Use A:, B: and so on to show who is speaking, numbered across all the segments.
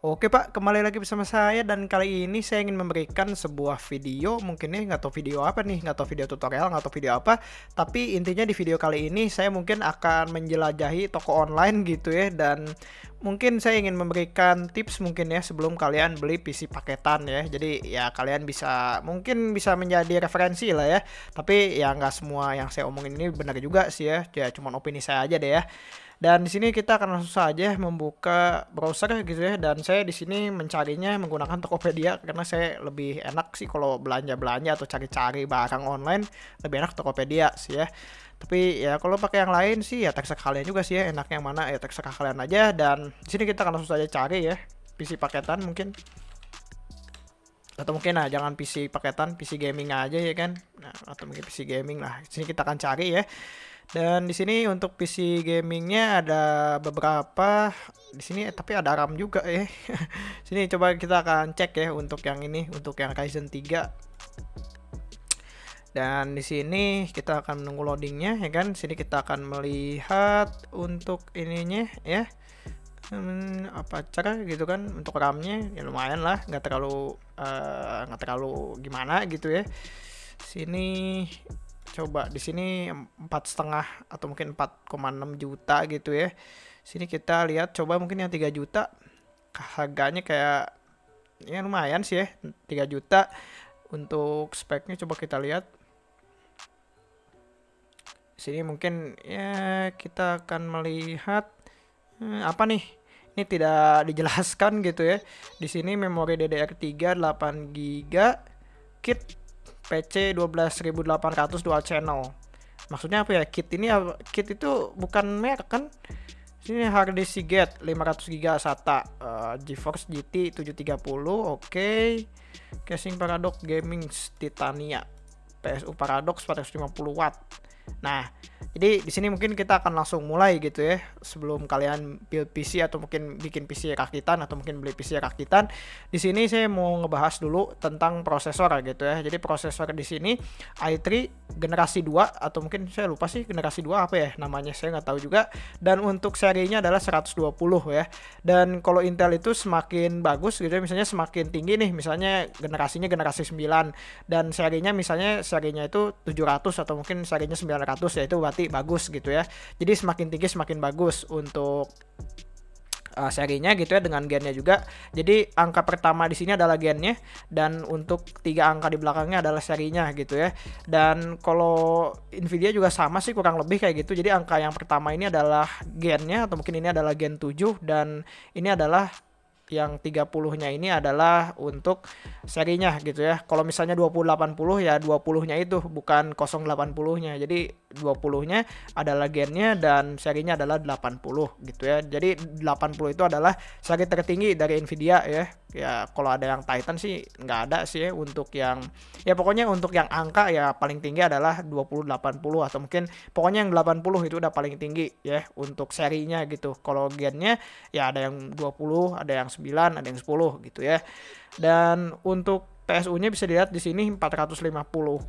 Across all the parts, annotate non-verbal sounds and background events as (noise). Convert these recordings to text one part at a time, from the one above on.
A: Oke Pak, kembali lagi bersama saya dan kali ini saya ingin memberikan sebuah video, mungkin nih nggak tahu video apa nih, nggak tahu video tutorial, nggak tahu video apa, tapi intinya di video kali ini saya mungkin akan menjelajahi toko online gitu ya dan mungkin saya ingin memberikan tips mungkin ya sebelum kalian beli PC paketan ya, jadi ya kalian bisa mungkin bisa menjadi referensi lah ya, tapi ya nggak semua yang saya omongin ini benar juga sih ya, ya cuma opini saya aja deh ya. Dan di sini kita akan langsung saja membuka browser gitu ya. Dan saya di sini mencarinya menggunakan Tokopedia karena saya lebih enak sih kalau belanja-belanja atau cari-cari barang online lebih enak Tokopedia sih ya tapi ya kalau pakai yang lain sih ya teks kalian juga sih ya enaknya yang mana ya teks kalian aja dan di sini kita akan langsung saja cari ya PC paketan mungkin atau mungkin nah jangan PC paketan PC gaming aja ya kan nah atau mungkin PC gaming lah di sini kita akan cari ya dan di sini untuk PC gamingnya ada beberapa di sini eh, tapi ada RAM juga ya. (laughs) sini coba kita akan cek ya untuk yang ini untuk yang Ryzen 3 dan di sini kita akan menunggu loadingnya ya kan sini kita akan melihat untuk ininya ya hmm, apa cara gitu kan untuk RAM-nya ya lumayan lah nggak terlalu eh, nggak uh, terlalu gimana gitu ya sini coba di sini empat setengah atau mungkin 4,6 juta gitu ya sini kita lihat coba mungkin yang 3 juta harganya kayak ya lumayan sih ya 3 juta untuk speknya coba kita lihat sini mungkin ya kita akan melihat hmm, apa nih ini tidak dijelaskan gitu ya di sini memori DDR3 8 giga kit PC 12800 dual channel. Maksudnya apa ya? Kit ini kit itu bukan merek kan? Sini disk Seagate 500 GB SATA, uh, GeForce GT 730, oke. Okay. Casing Paradox Gaming Titania. PSU Paradox 450 watt. Nah, jadi di sini mungkin kita akan langsung mulai gitu ya sebelum kalian build PC atau mungkin bikin PC rakitan atau mungkin beli PC rakitan. Di sini saya mau ngebahas dulu tentang prosesor gitu ya. Jadi prosesor di sini i3 generasi 2 atau mungkin saya lupa sih generasi 2 apa ya namanya saya nggak tahu juga. Dan untuk serinya adalah 120 ya. Dan kalau Intel itu semakin bagus gitu ya, misalnya semakin tinggi nih misalnya generasinya generasi 9 dan serinya misalnya serinya itu 700 atau mungkin serinya 900 900 ya itu berarti bagus gitu ya jadi semakin tinggi semakin bagus untuk uh, serinya gitu ya dengan gennya juga. Jadi angka pertama di sini adalah gennya dan untuk tiga angka di belakangnya adalah serinya gitu ya. Dan kalau Nvidia juga sama sih kurang lebih kayak gitu. Jadi angka yang pertama ini adalah gennya atau mungkin ini adalah gen 7 dan ini adalah yang 30-nya ini adalah untuk serinya gitu ya. Kalau misalnya 2080 ya 20-nya itu bukan 080-nya. Jadi 20-nya adalah gennya dan serinya adalah 80 gitu ya. Jadi 80 itu adalah seri tertinggi dari Nvidia ya. Ya kalau ada yang Titan sih nggak ada sih ya untuk yang ya pokoknya untuk yang angka ya paling tinggi adalah 2080 atau mungkin pokoknya yang 80 itu udah paling tinggi ya untuk serinya gitu. Kalau gennya ya ada yang 20, ada yang 9, ada yang 10 gitu ya. Dan untuk PSU-nya bisa dilihat di sini 450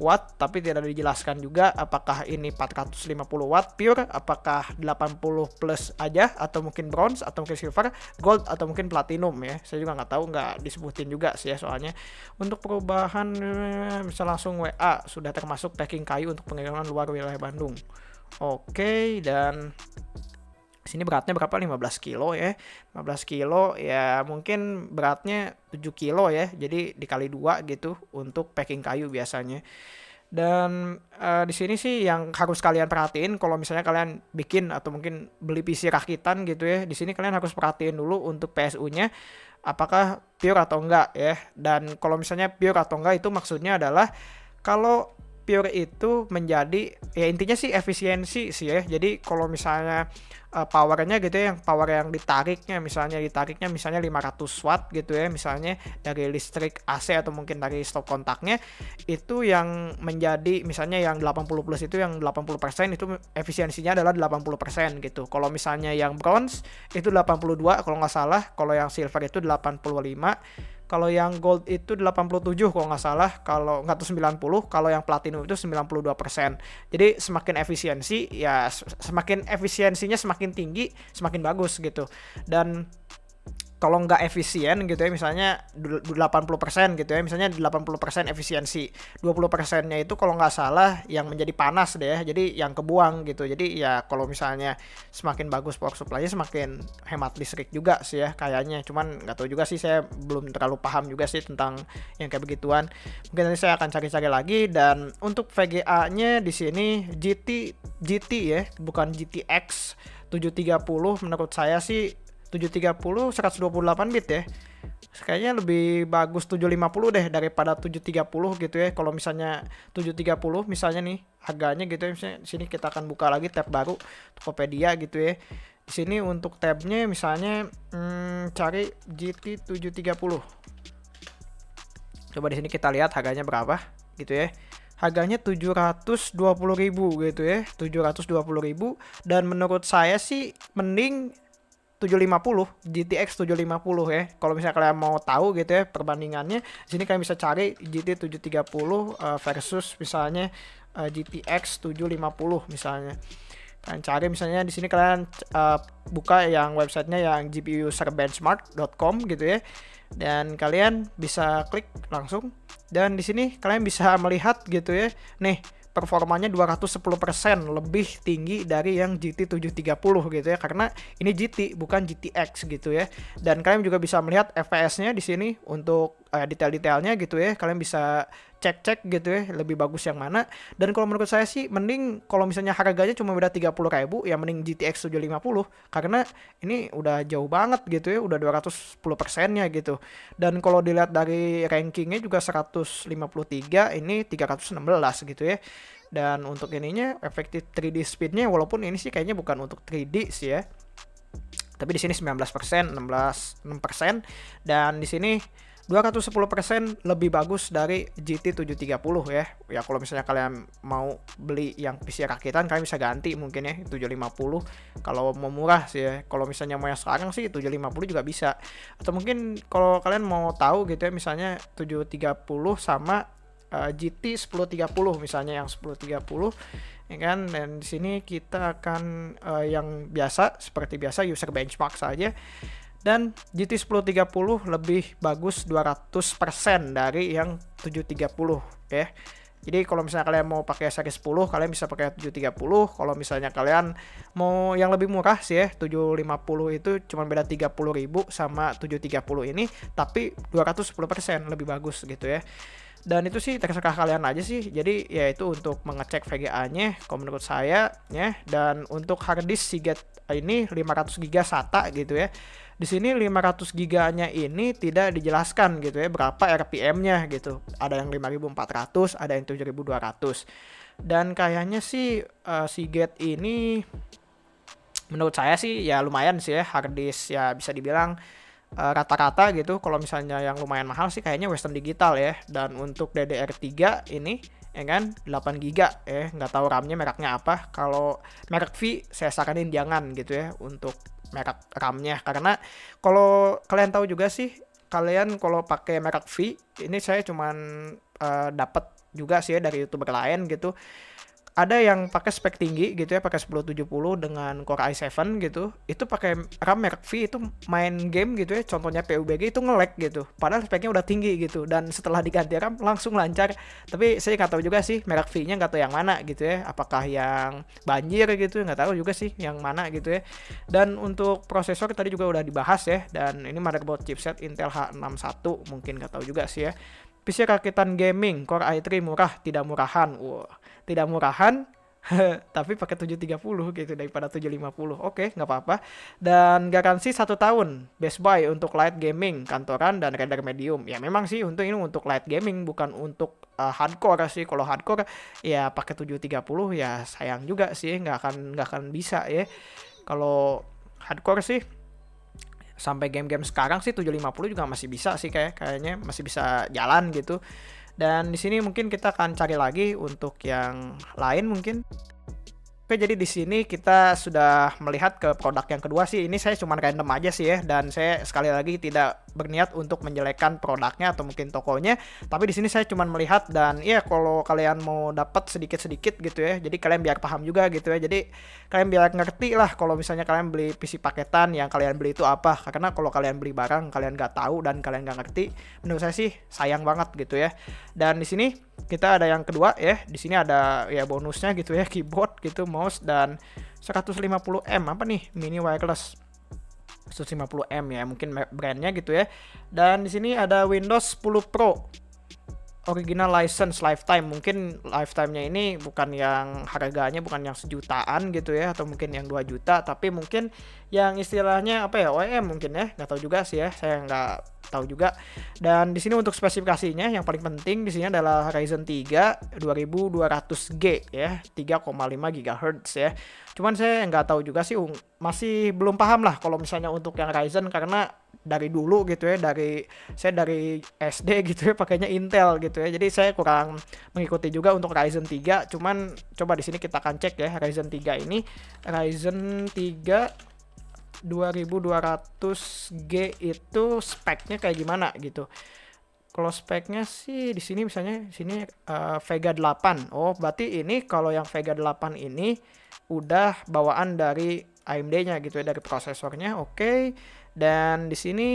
A: watt, tapi tidak dijelaskan juga apakah ini 450 watt pure, apakah 80 plus aja, atau mungkin bronze, atau mungkin silver, gold, atau mungkin platinum ya. Saya juga nggak tahu, nggak disebutin juga sih ya soalnya. Untuk perubahan bisa langsung WA, sudah termasuk packing kayu untuk pengiriman luar wilayah Bandung. Oke, okay, dan sini beratnya berapa 15 kilo ya 15 kilo ya mungkin beratnya 7 kilo ya jadi dikali dua gitu untuk packing kayu biasanya dan uh, di sini sih yang harus kalian perhatiin kalau misalnya kalian bikin atau mungkin beli PC rakitan gitu ya di sini kalian harus perhatiin dulu untuk PSU-nya apakah pure atau enggak ya dan kalau misalnya pure atau enggak itu maksudnya adalah kalau pure itu menjadi ya intinya sih efisiensi sih ya jadi kalau misalnya uh, powernya gitu ya yang power yang ditariknya misalnya ditariknya misalnya 500 watt gitu ya misalnya dari listrik AC atau mungkin dari stop kontaknya itu yang menjadi misalnya yang 80 plus itu yang 80% itu efisiensinya adalah 80% gitu kalau misalnya yang bronze itu 82 kalau nggak salah kalau yang silver itu 85 kalau yang gold itu 87 kalau nggak salah, kalau nggak tuh 90, kalau yang platinum itu 92%. Jadi semakin efisiensi ya semakin efisiensinya semakin tinggi, semakin bagus gitu. Dan kalau nggak efisien gitu ya misalnya 80% gitu ya misalnya 80% efisiensi 20%-nya itu kalau nggak salah yang menjadi panas deh ya jadi yang kebuang gitu jadi ya kalau misalnya semakin bagus power supply semakin hemat listrik juga sih ya kayaknya cuman nggak tahu juga sih saya belum terlalu paham juga sih tentang yang kayak begituan mungkin nanti saya akan cari-cari lagi dan untuk VGA-nya di sini GT GT ya bukan GTX 730 menurut saya sih 730 128 bit ya kayaknya lebih bagus 750 deh daripada 730 gitu ya kalau misalnya 730 misalnya nih harganya gitu ya misalnya sini kita akan buka lagi tab baru Tokopedia gitu ya di sini untuk tabnya misalnya hmm, cari GT 730 coba di sini kita lihat harganya berapa gitu ya harganya 720.000 gitu ya 720.000 dan menurut saya sih mending 750 GTX 750 ya kalau misalnya kalian mau tahu gitu ya perbandingannya sini kalian bisa cari GT 730 uh, versus misalnya uh, GTX 750 misalnya kalian cari misalnya di sini kalian uh, buka yang websitenya yang gpuserbenchmark.com gitu ya dan kalian bisa klik langsung dan di sini kalian bisa melihat gitu ya nih performanya 210% lebih tinggi dari yang GT730 gitu ya karena ini GT bukan GTX gitu ya dan kalian juga bisa melihat FPS-nya di sini untuk uh, detail-detailnya gitu ya kalian bisa cek-cek gitu ya lebih bagus yang mana dan kalau menurut saya sih mending kalau misalnya harganya cuma beda 30 ribu ya mending GTX 750 karena ini udah jauh banget gitu ya udah 210 persennya gitu dan kalau dilihat dari rankingnya juga 153 ini 316 gitu ya dan untuk ininya efektif 3D speednya walaupun ini sih kayaknya bukan untuk 3D sih ya tapi di sini 19 persen 16 6 persen dan di sini 210% lebih bagus dari GT730 ya. Ya kalau misalnya kalian mau beli yang PC rakitan kalian bisa ganti mungkin ya 750 kalau mau murah sih ya. Kalau misalnya mau yang sekarang sih 750 juga bisa. Atau mungkin kalau kalian mau tahu gitu ya misalnya 730 sama uh, GT 1030 misalnya yang 1030 ya kan dan di sini kita akan uh, yang biasa seperti biasa user benchmark saja dan GT 1030 lebih bagus 200% dari yang 730 ya. Jadi kalau misalnya kalian mau pakai seri 10, kalian bisa pakai 730. Kalau misalnya kalian mau yang lebih murah sih ya, 750 itu cuma beda 30 ribu sama 730 ini, tapi 210% lebih bagus gitu ya dan itu sih terserah kalian aja sih jadi yaitu untuk mengecek VGA nya kalau menurut saya ya dan untuk harddisk Seagate ini 500 GB SATA gitu ya di sini 500 giganya ini tidak dijelaskan gitu ya berapa RPM-nya gitu. Ada yang 5400, ada yang 7200. Dan kayaknya sih uh, eh, Seagate ini menurut saya sih ya lumayan sih ya harddisk ya bisa dibilang Eh, rata-rata gitu kalau misalnya yang lumayan mahal sih kayaknya Western Digital ya dan untuk DDR3 ini ya kan 8 giga eh nggak tahu RAM-nya mereknya apa kalau merek V saya saranin jangan gitu ya untuk merek RAM-nya karena kalau kalian tahu juga sih kalian kalau pakai merek V ini saya cuman uh, eh, dapat juga sih ya dari youtuber lain gitu ada yang pakai spek tinggi gitu ya pakai 1070 dengan Core i7 gitu itu pakai RAM merk V itu main game gitu ya contohnya PUBG itu ngelek gitu padahal speknya udah tinggi gitu dan setelah diganti RAM langsung lancar tapi saya nggak tahu juga sih merk V nya nggak tahu yang mana gitu ya apakah yang banjir gitu nggak tahu juga sih yang mana gitu ya dan untuk prosesor tadi juga udah dibahas ya dan ini motherboard chipset Intel H61 mungkin nggak tahu juga sih ya PC rakitan gaming Core i3 murah tidak murahan wow tidak murahan (laughs) tapi pakai 730 gitu daripada 750 oke nggak apa-apa dan garansi satu tahun best buy untuk light gaming kantoran dan render medium ya memang sih untuk ini untuk light gaming bukan untuk uh, hardcore sih kalau hardcore ya pakai 730 ya sayang juga sih nggak akan nggak akan bisa ya kalau hardcore sih sampai game-game sekarang sih 750 juga masih bisa sih kayak kayaknya masih bisa jalan gitu dan di sini mungkin kita akan cari lagi untuk yang lain mungkin. Oke, jadi di sini kita sudah melihat ke produk yang kedua sih. Ini saya cuma random aja sih ya dan saya sekali lagi tidak berniat untuk menjelekan produknya atau mungkin tokonya tapi di sini saya cuma melihat dan ya kalau kalian mau dapat sedikit-sedikit gitu ya jadi kalian biar paham juga gitu ya jadi kalian biar ngerti lah kalau misalnya kalian beli PC paketan yang kalian beli itu apa karena kalau kalian beli barang kalian nggak tahu dan kalian nggak ngerti menurut saya sih sayang banget gitu ya dan di sini kita ada yang kedua ya di sini ada ya bonusnya gitu ya (laughs) keyboard gitu mouse dan 150M apa nih mini wireless 150M ya mungkin brandnya gitu ya dan di sini ada Windows 10 Pro original license lifetime mungkin lifetime-nya ini bukan yang harganya bukan yang sejutaan gitu ya atau mungkin yang 2 juta tapi mungkin yang istilahnya apa ya OEM mungkin ya nggak tahu juga sih ya saya nggak tahu juga dan di sini untuk spesifikasinya yang paling penting di sini adalah Ryzen 3 2200G ya 3,5 GHz ya cuman saya nggak tahu juga sih masih belum paham lah kalau misalnya untuk yang Ryzen karena dari dulu gitu ya dari saya dari SD gitu ya pakainya Intel gitu ya jadi saya kurang mengikuti juga untuk Ryzen 3 cuman coba di sini kita akan cek ya Ryzen 3 ini Ryzen 3 2200G itu speknya kayak gimana gitu kalau speknya sih di sini misalnya di sini uh, Vega 8. Oh, berarti ini kalau yang Vega 8 ini udah bawaan dari AMD-nya gitu ya dari prosesornya. Oke. Okay. Dan di sini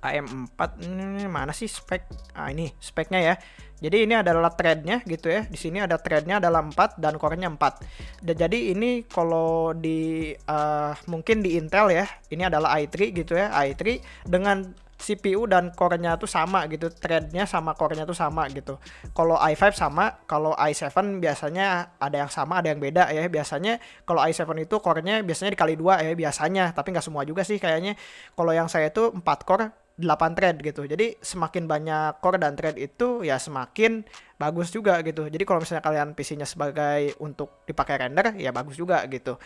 A: AM4 ini mana sih spek? Ah ini speknya ya. Jadi ini adalah threadnya gitu ya. Di sini ada threadnya adalah 4 dan core-nya 4. Dan jadi ini kalau di uh, mungkin di Intel ya, ini adalah i3 gitu ya, i3 dengan CPU dan core-nya tuh sama gitu, thread-nya sama core-nya tuh sama gitu. Kalau i5 sama, kalau i7 biasanya ada yang sama, ada yang beda ya. Biasanya kalau i7 itu core-nya biasanya dikali dua ya biasanya, tapi nggak semua juga sih kayaknya. Kalau yang saya itu 4 core 8 thread gitu. Jadi semakin banyak core dan thread itu ya semakin bagus juga gitu. Jadi kalau misalnya kalian PC-nya sebagai untuk dipakai render ya bagus juga gitu.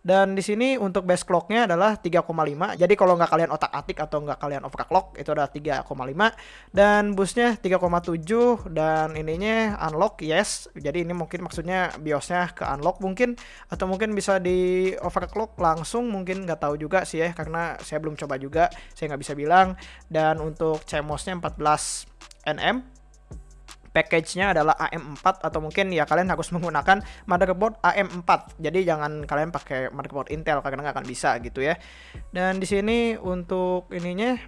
A: Dan di sini untuk base clocknya adalah 3,5. Jadi kalau nggak kalian otak-atik atau nggak kalian overclock itu adalah 3,5. Dan busnya 3,7 dan ininya unlock yes. Jadi ini mungkin maksudnya biosnya ke unlock mungkin atau mungkin bisa di overclock langsung mungkin nggak tahu juga sih ya karena saya belum coba juga saya nggak bisa bilang. Dan untuk cmos 14 nm package-nya adalah AM4 atau mungkin ya kalian harus (laughs) menggunakan motherboard AM4. Jadi jangan kalian pakai motherboard Intel karena nggak akan bisa gitu ya. Dan di sini untuk ininya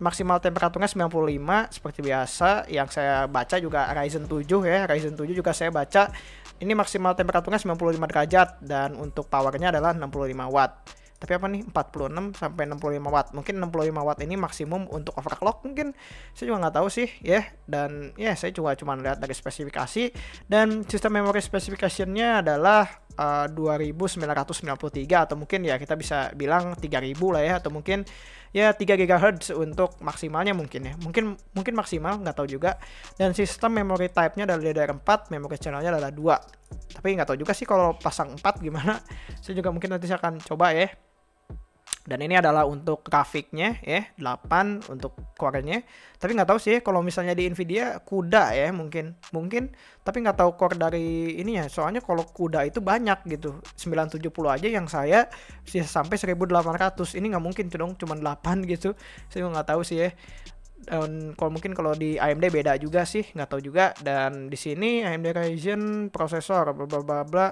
A: maksimal temperaturnya 95 seperti biasa yang saya baca juga Ryzen 7 ya Ryzen 7 juga saya baca ini maksimal temperaturnya 95 derajat dan untuk powernya adalah 65 watt tapi apa nih 46 sampai 65 watt mungkin 65 watt ini maksimum untuk overclock mungkin saya juga nggak tahu sih ya yeah. dan ya yeah, saya juga cuma lihat dari spesifikasi dan sistem memori specificationnya adalah eh, uh, 2993 atau mungkin ya kita bisa bilang 3000 lah ya atau mungkin ya 3 GHz untuk maksimalnya mungkin ya mungkin mungkin maksimal nggak tahu juga dan sistem memory type-nya dari DDR4 memory channelnya adalah 2 tapi nggak tahu juga sih kalau pasang 4 gimana saya juga mungkin nanti saya akan coba ya dan ini adalah untuk grafiknya ya 8 untuk core-nya tapi nggak tahu sih kalau misalnya di Nvidia kuda ya mungkin mungkin tapi nggak tahu core dari ini ya soalnya kalau kuda itu banyak gitu 970 aja yang saya sih sampai 1800 ini nggak mungkin dong cuma 8 gitu saya nggak tahu sih ya dan kalau mungkin kalau di AMD beda juga sih nggak tahu juga dan di sini AMD Ryzen prosesor bla bla bla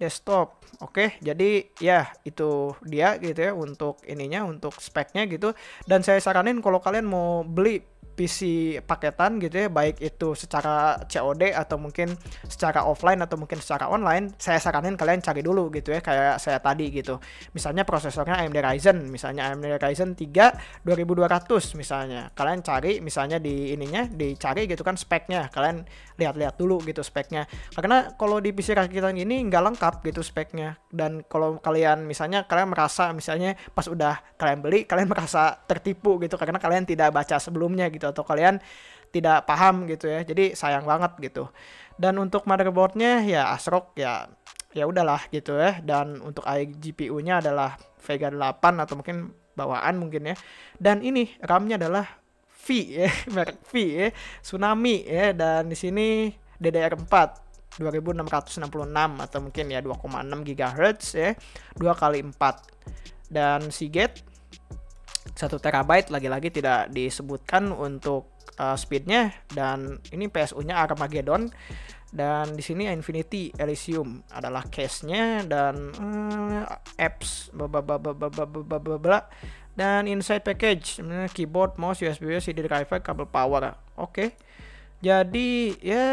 A: desktop. Oke, jadi ya itu dia gitu ya untuk ininya untuk speknya gitu. Dan saya saranin kalau kalian mau beli PC paketan gitu ya, baik itu secara COD atau mungkin secara offline atau mungkin secara online, saya saranin kalian cari dulu gitu ya, kayak saya tadi gitu. Misalnya prosesornya AMD Ryzen, misalnya AMD Ryzen 3 2200 misalnya. Kalian cari misalnya di ininya, dicari gitu kan speknya, kalian lihat-lihat dulu gitu speknya. Karena kalau di PC rakitan ini nggak lengkap gitu speknya. Dan kalau kalian misalnya kalian merasa misalnya pas udah kalian beli, kalian (laughs) merasa tertipu gitu karena kalian tidak baca sebelumnya gitu gitu atau kalian tidak paham gitu ya. Jadi sayang banget gitu. Dan untuk motherboardnya ya ASRock ya ya udahlah gitu ya. Dan untuk GPU-nya adalah Vega 8 atau mungkin bawaan mungkin ya. Dan ini RAM-nya adalah V ya, (laughs) merek V ya, Tsunami ya dan di sini DDR4 2666 atau mungkin ya 2,6 GHz ya, 2 kali 4. Dan Seagate 1 terabyte lagi-lagi tidak disebutkan untuk uh, speednya dan ini PSU-nya Armageddon dan di sini Infinity Elysium adalah case-nya dan hmm, apps bla dan inside package keyboard mouse USB CD driver kabel power oke okay. jadi ya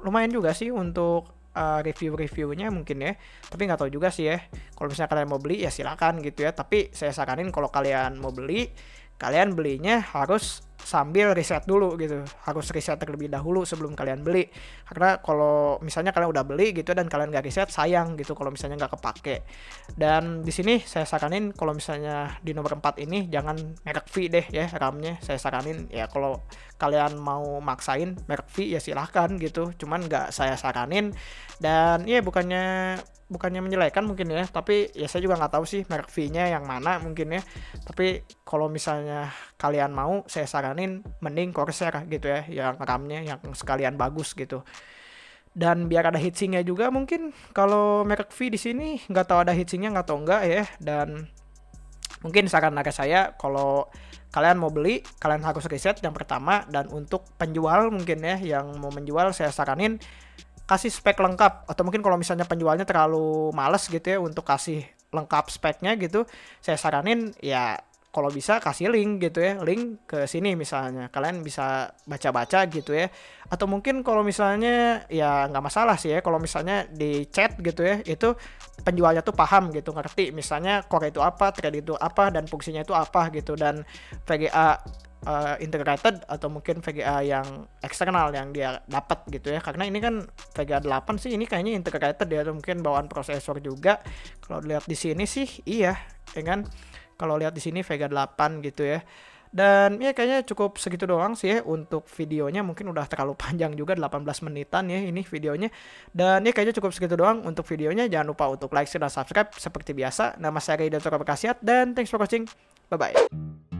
A: lumayan juga sih untuk uh, review-reviewnya mungkin ya tapi nggak tahu juga sih ya kalau misalnya kalian mau beli ya silakan gitu ya tapi saya saranin kalau kalian mau beli kalian belinya harus sambil riset dulu gitu harus riset terlebih dahulu sebelum kalian beli karena kalau misalnya kalian udah beli gitu dan kalian nggak riset sayang gitu kalau misalnya nggak kepake dan di sini saya saranin kalau misalnya di nomor 4 ini jangan merek V deh ya ramnya. saya saranin ya kalau kalian mau maksain merek V ya silahkan gitu cuman nggak saya saranin dan ya bukannya bukannya menjelekan mungkin ya tapi ya saya juga nggak tahu sih merek V-nya yang mana mungkin ya tapi kalau misalnya kalian mau saya saranin mending Corsair gitu ya yang RAM-nya yang sekalian bagus gitu dan biar ada heatsingnya juga mungkin kalau merek V di sini nggak tahu ada heatsingnya nggak tahu enggak ya dan mungkin saran dari saya kalau kalian mau beli kalian harus riset yang pertama dan untuk penjual mungkin ya yang mau menjual saya saranin kasih spek lengkap atau mungkin kalau misalnya penjualnya terlalu males gitu ya untuk kasih lengkap speknya gitu saya saranin ya kalau bisa kasih link gitu ya link ke sini misalnya kalian bisa baca-baca gitu ya atau mungkin kalau misalnya ya nggak masalah sih ya kalau misalnya di chat gitu ya itu penjualnya tuh paham gitu ngerti misalnya core itu apa trade itu apa dan fungsinya itu apa gitu dan VGA uh, eh, integrated atau mungkin VGA yang eksternal yang dia dapat gitu ya karena ini kan VGA 8 sih ini kayaknya integrated ya atau mungkin bawaan prosesor juga kalau dilihat di sini sih iya ya kan kalau lihat di sini Vega 8 gitu ya dan ya kayaknya cukup segitu doang sih ya untuk videonya mungkin udah terlalu (laughs) panjang juga 18 menitan ya ini videonya dan ya kayaknya cukup segitu doang untuk videonya jangan lupa untuk like share dan subscribe seperti biasa nama saya Ridho Bekasiat dan thanks for watching bye bye